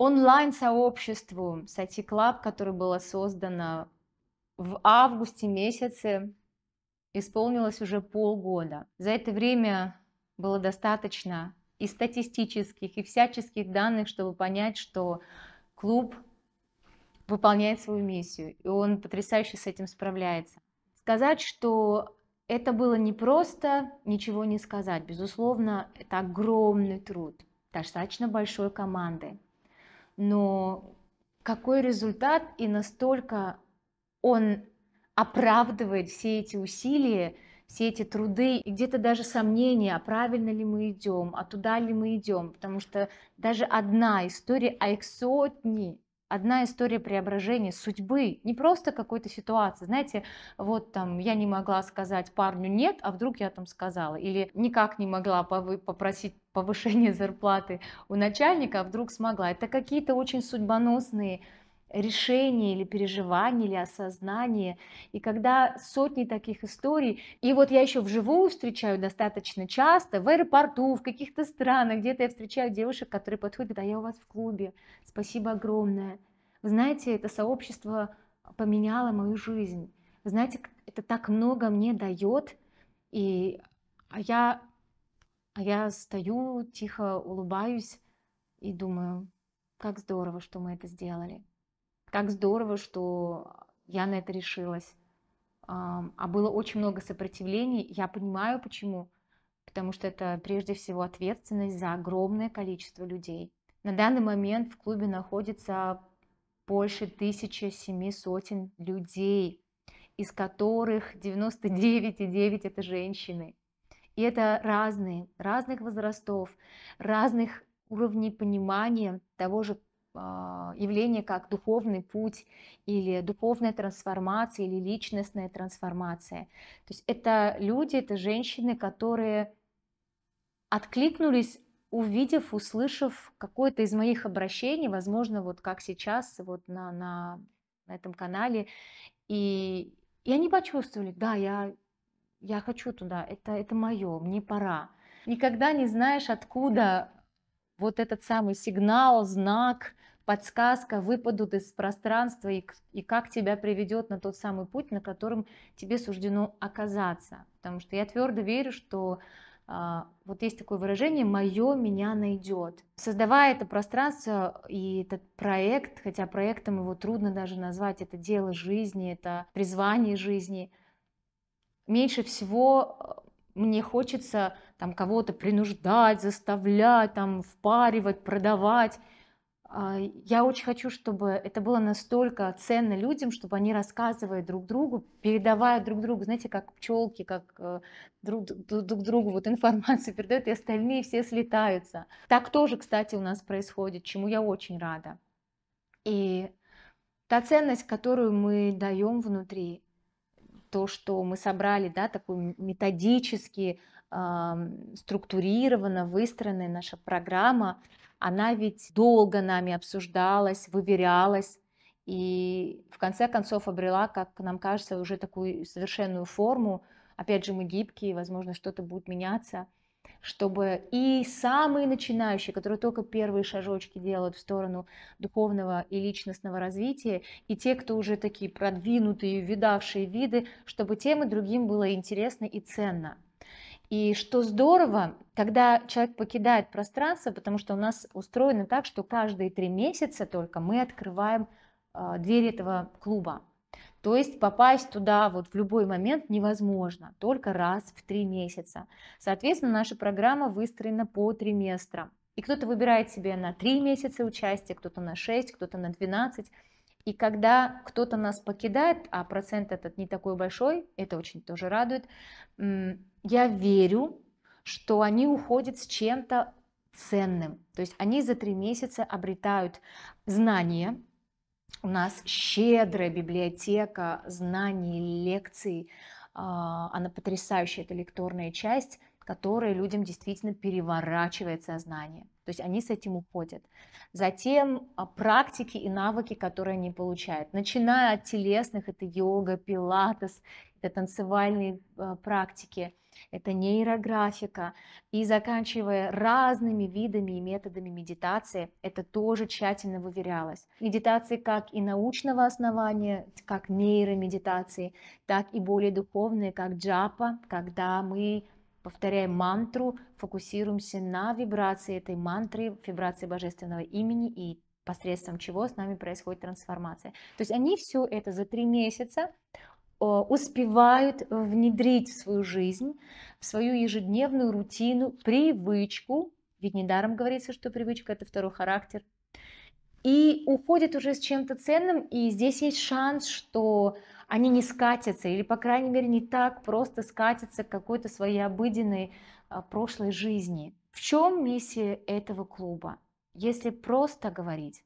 онлайн-сообществу Сати Club, которое было создано в августе месяце, исполнилось уже полгода. За это время было достаточно и статистических, и всяческих данных, чтобы понять, что клуб выполняет свою миссию, и он потрясающе с этим справляется. Сказать, что это было непросто, ничего не сказать. Безусловно, это огромный труд достаточно большой команды но какой результат и настолько он оправдывает все эти усилия, все эти труды, и где-то даже сомнения, а правильно ли мы идем, а туда ли мы идем, потому что даже одна история, а их сотни, одна история преображения судьбы, не просто какой-то ситуации. Знаете, вот там я не могла сказать парню нет, а вдруг я там сказала. Или никак не могла повы попросить повышение зарплаты у начальника, а вдруг смогла. Это какие-то очень судьбоносные решение или переживание или осознание и когда сотни таких историй и вот я еще вживую встречаю достаточно часто в аэропорту в каких-то странах где-то я встречаю девушек которые подходят а я у вас в клубе спасибо огромное вы знаете это сообщество поменяло мою жизнь вы знаете это так много мне дает и а я а я стою тихо улыбаюсь и думаю как здорово что мы это сделали так здорово, что я на это решилась. А было очень много сопротивлений. Я понимаю, почему. Потому что это прежде всего ответственность за огромное количество людей. На данный момент в клубе находится больше 1700 людей, из которых 99,9 это женщины. И это разные, разных возрастов, разных уровней понимания того же, а, явление как духовный путь или духовная трансформация или личностная трансформация. То есть это люди, это женщины, которые откликнулись, увидев, услышав какое-то из моих обращений, возможно, вот как сейчас вот на, на, на этом канале, и, и они почувствовали, да, я, я хочу туда, это, это мое, мне пора. Никогда не знаешь, откуда вот этот самый сигнал, знак – подсказка, выпадут из пространства и, и как тебя приведет на тот самый путь, на котором тебе суждено оказаться. Потому что я твердо верю, что а, вот есть такое выражение «моё меня найдет». Создавая это пространство и этот проект, хотя проектом его трудно даже назвать, это дело жизни, это призвание жизни, меньше всего э, мне хочется там кого-то принуждать, заставлять, там впаривать, продавать. А, я очень хочу, чтобы это было настолько ценно людям, чтобы они рассказывали друг другу, передавая друг другу, знаете, как пчелки, как э, друг, друг другу вот информацию передают, и остальные все слетаются. Так тоже, кстати, у нас происходит, чему я очень рада. И та ценность, которую мы даем внутри, то, что мы собрали, да, такой методически, э, структурированно выстроенная наша программа, она ведь долго нами обсуждалась, выверялась и в конце концов обрела, как нам кажется, уже такую совершенную форму. Опять же, мы гибкие, возможно, что-то будет меняться, чтобы и самые начинающие, которые только первые шажочки делают в сторону духовного и личностного развития, и те, кто уже такие продвинутые, видавшие виды, чтобы тем и другим было интересно и ценно. И что здорово, когда человек покидает пространство, потому что у нас устроено так, что каждые три месяца только мы открываем э, дверь этого клуба. То есть попасть туда вот в любой момент невозможно, только раз в три месяца. Соответственно, наша программа выстроена по триместрам. И кто-то выбирает себе на три месяца участие, кто-то на 6, кто-то на 12. И когда кто-то нас покидает, а процент этот не такой большой, это очень тоже радует, я верю, что они уходят с чем-то ценным. То есть они за три месяца обретают знания, у нас щедрая библиотека знаний, лекций, а, она потрясающая, это лекторная часть, которые людям действительно переворачивает сознание. То есть они с этим уходят. Затем а, практики и навыки, которые они получают. Начиная от телесных, это йога, пилатес, это танцевальные а, практики, это нейрографика. И заканчивая разными видами и методами медитации, это тоже тщательно выверялось. Медитации как и научного основания, как нейромедитации, так и более духовные, как джапа, когда мы повторяем мантру, фокусируемся на вибрации этой мантры, вибрации божественного имени и посредством чего с нами происходит трансформация. То есть они все это за три месяца э, успевают внедрить в свою жизнь, в свою ежедневную рутину, привычку, ведь недаром говорится, что привычка – это второй характер, и уходят уже с чем-то ценным, и здесь есть шанс, что они не скатятся или, по крайней мере, не так просто скатятся к какой-то своей обыденной а, прошлой жизни. В чем миссия этого клуба? Если просто говорить,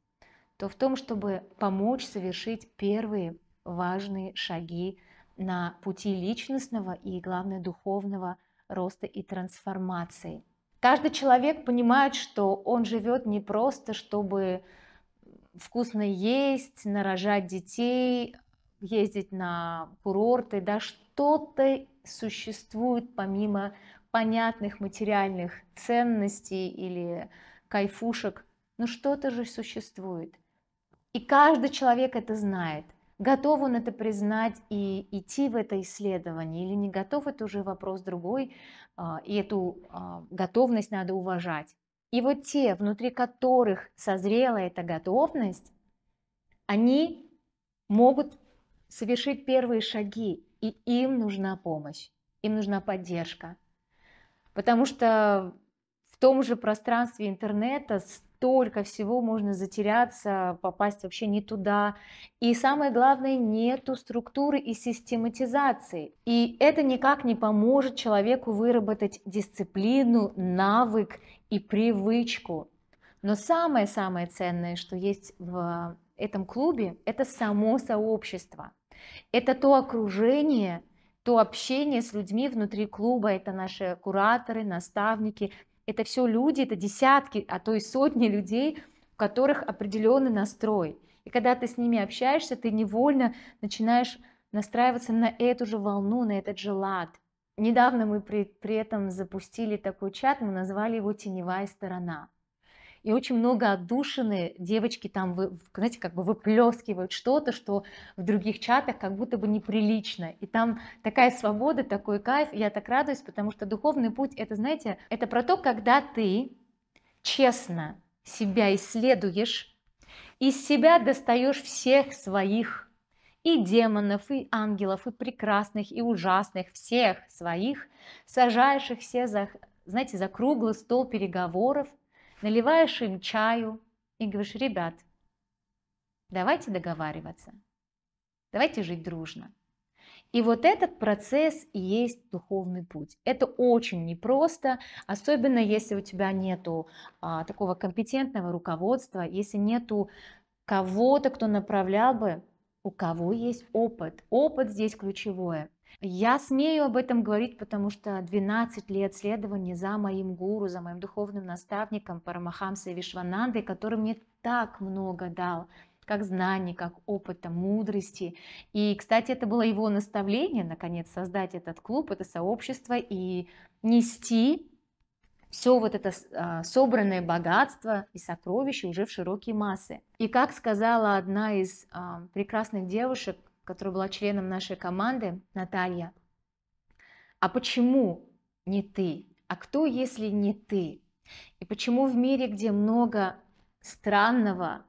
то в том, чтобы помочь совершить первые важные шаги на пути личностного и, главное, духовного роста и трансформации. Каждый человек понимает, что он живет не просто, чтобы вкусно есть, нарожать детей, ездить на курорты, да, что-то существует помимо понятных материальных ценностей или кайфушек, но ну, что-то же существует. И каждый человек это знает. Готов он это признать и идти в это исследование или не готов, это уже вопрос другой, а, и эту а, готовность надо уважать. И вот те, внутри которых созрела эта готовность, они могут совершить первые шаги, и им нужна помощь, им нужна поддержка. Потому что в том же пространстве интернета столько всего можно затеряться, попасть вообще не туда. И самое главное, нету структуры и систематизации. И это никак не поможет человеку выработать дисциплину, навык и привычку. Но самое-самое ценное, что есть в этом клубе, это само сообщество – это то окружение, то общение с людьми внутри клуба, это наши кураторы, наставники, это все люди, это десятки, а то и сотни людей, у которых определенный настрой. И когда ты с ними общаешься, ты невольно начинаешь настраиваться на эту же волну, на этот же лад. Недавно мы при, при этом запустили такой чат, мы назвали его «Теневая сторона» и очень много отдушины девочки там, вы, знаете, как бы выплескивают что-то, что в других чатах как будто бы неприлично. И там такая свобода, такой кайф, я так радуюсь, потому что духовный путь, это, знаете, это про то, когда ты честно себя исследуешь, из себя достаешь всех своих и демонов, и ангелов, и прекрасных, и ужасных, всех своих, сажаешь их все за, знаете, за круглый стол переговоров, наливаешь им чаю и говоришь, ребят, давайте договариваться, давайте жить дружно. И вот этот процесс и есть духовный путь. Это очень непросто, особенно если у тебя нету а, такого компетентного руководства, если нету кого-то, кто направлял бы, у кого есть опыт. Опыт здесь ключевое. Я смею об этом говорить, потому что 12 лет следования за моим гуру, за моим духовным наставником Парамахамсой Вишванандой, который мне так много дал, как знаний, как опыта, мудрости. И, кстати, это было его наставление, наконец, создать этот клуб, это сообщество и нести все вот это а, собранное богатство и сокровища уже в широкие массы. И как сказала одна из а, прекрасных девушек, которая была членом нашей команды, Наталья. А почему не ты? А кто, если не ты? И почему в мире, где много странного,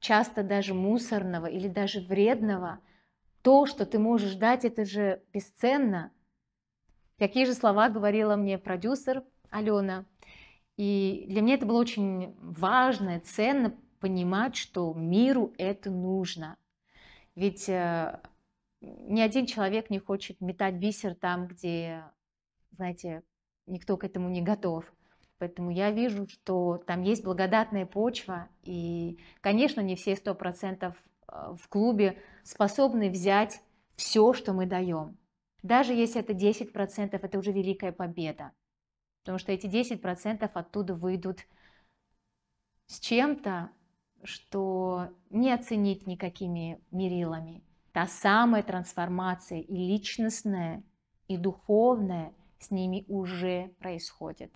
часто даже мусорного или даже вредного, то, что ты можешь дать, это же бесценно. Какие же слова говорила мне продюсер Алена. И для меня это было очень важно, ценно понимать, что миру это нужно. Ведь э, ни один человек не хочет метать бисер там, где, знаете, никто к этому не готов. Поэтому я вижу, что там есть благодатная почва, и, конечно, не все сто процентов э, в клубе способны взять все, что мы даем. Даже если это 10%, это уже великая победа. Потому что эти 10% оттуда выйдут с чем-то, что не оценить никакими мерилами. Та самая трансформация и личностная, и духовная с ними уже происходит.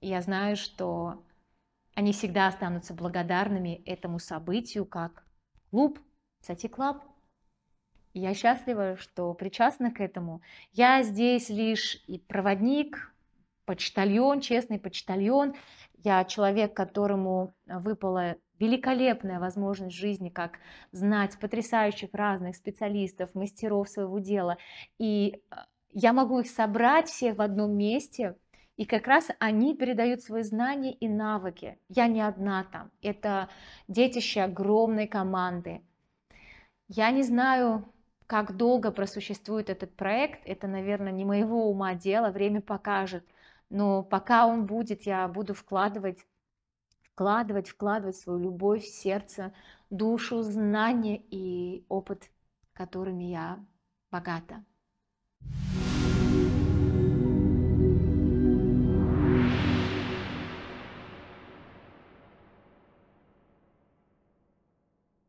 И я знаю, что они всегда останутся благодарными этому событию, как клуб, Сати клуб я счастлива, что причастна к этому. Я здесь лишь и проводник, почтальон, честный почтальон. Я человек, которому а, выпала великолепная возможность жизни, как знать потрясающих разных специалистов, мастеров своего дела. И а, я могу их собрать всех в одном месте, и как раз они передают свои знания и навыки. Я не одна там. Это детище огромной команды. Я не знаю, как долго просуществует этот проект. Это, наверное, не моего ума дело. Время покажет но пока он будет, я буду вкладывать, вкладывать, вкладывать свою любовь, сердце, душу, знания и опыт, которыми я богата.